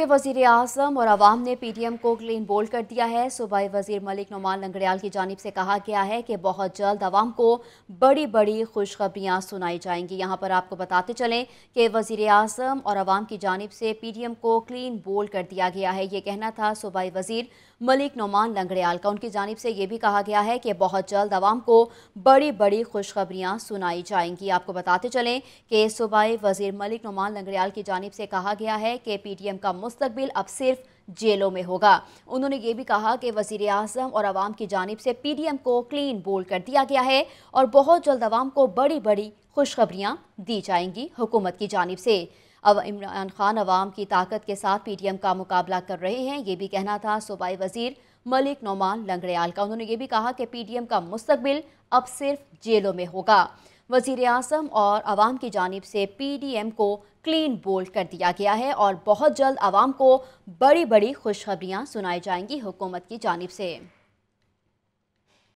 के वजीर अजम और आवाम ने पी डी एम को क्लीन बोल्ड कर दिया है सूबाई वजीर मलिक नुमान लंगड़ियाल की जानब से कहा गया है कि बहुत जल्द आवाम को बड़ी बड़ी खुशखबरियाँ सुनाई जाएंगी यहाँ पर आपको बताते चलें कि वजीर अजम और आवाम की जानब से पी डी एम को क्लीन बोल्ड कर दिया गया है ये कहना था सूबाई वजीर मलिक नुमान लंगड़ियाल का उनकी जानब से ये भी कहा गया है कि बहुत जल्द आवाम को बड़ी बड़ी खुशखबरियाँ सुनाई जाएंगी आपको बताते चलें कि सूबाई वजीर मलिक नुमान लंगड़ियाल की जानब से कहा गया है कि पी डी एम का मुस्तबिल अब सिर्फ जेलों में होगा उन्होंने ये भी कहा कि वजीर अजम और आवाम की जानब से पी डी एम को क्लीन बोल कर दिया गया है और बहुत जल्द आवाम को बड़ी बड़ी खुशखबरियाँ दी जाएंगी हुकूमत की जानब से अब इमरान खान आवाम की ताकत के साथ पी डी एम का मुकाबला कर रहे हैं ये भी कहना था सूबाई वजीर मलिक नोमान लंगड़ियाल का उन्होंने ये भी कहा कि पी डी एम का मुस्तबिल अब सिर्फ जेलों में होगा वजीर अजम और आवाम की जानब से पी डी एम को क्लीन बोल्ड कर दिया गया है और बहुत जल्द आवाम को बड़ी बड़ी खुशखबरियाँ सुनाई जाएंगी हुकूमत की जानब से